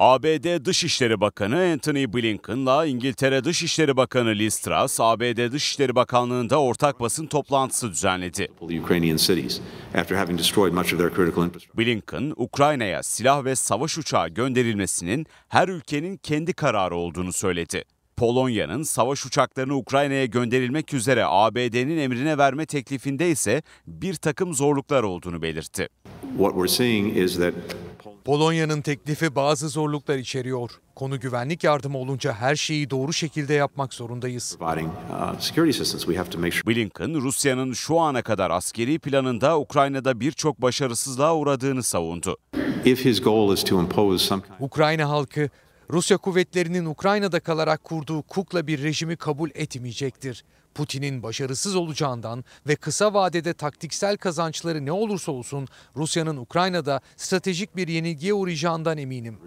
ABD Dışişleri Bakanı Anthony Blinken'la İngiltere Dışişleri Bakanı Liz Truss, ABD Dışişleri Bakanlığı'nda ortak basın toplantısı düzenledi. Blinken, Ukrayna'ya silah ve savaş uçağı gönderilmesinin her ülkenin kendi kararı olduğunu söyledi. Polonya'nın savaş uçaklarını Ukrayna'ya gönderilmek üzere ABD'nin emrine verme teklifinde ise bir takım zorluklar olduğunu belirtti. What we're seeing is that Polonya'nın teklifi bazı zorluklar içeriyor. Konu güvenlik yardımı olunca her şeyi doğru şekilde yapmak zorundayız. Uh, Blinken, Rusya'nın şu ana kadar askeri planında Ukrayna'da birçok başarısızlığa uğradığını savundu. Ukrayna halkı Rusya kuvvetlerinin Ukrayna'da kalarak kurduğu kukla bir rejimi kabul etmeyecektir. Putin'in başarısız olacağından ve kısa vadede taktiksel kazançları ne olursa olsun Rusya'nın Ukrayna'da stratejik bir yenilgiye uğrayacağından eminim.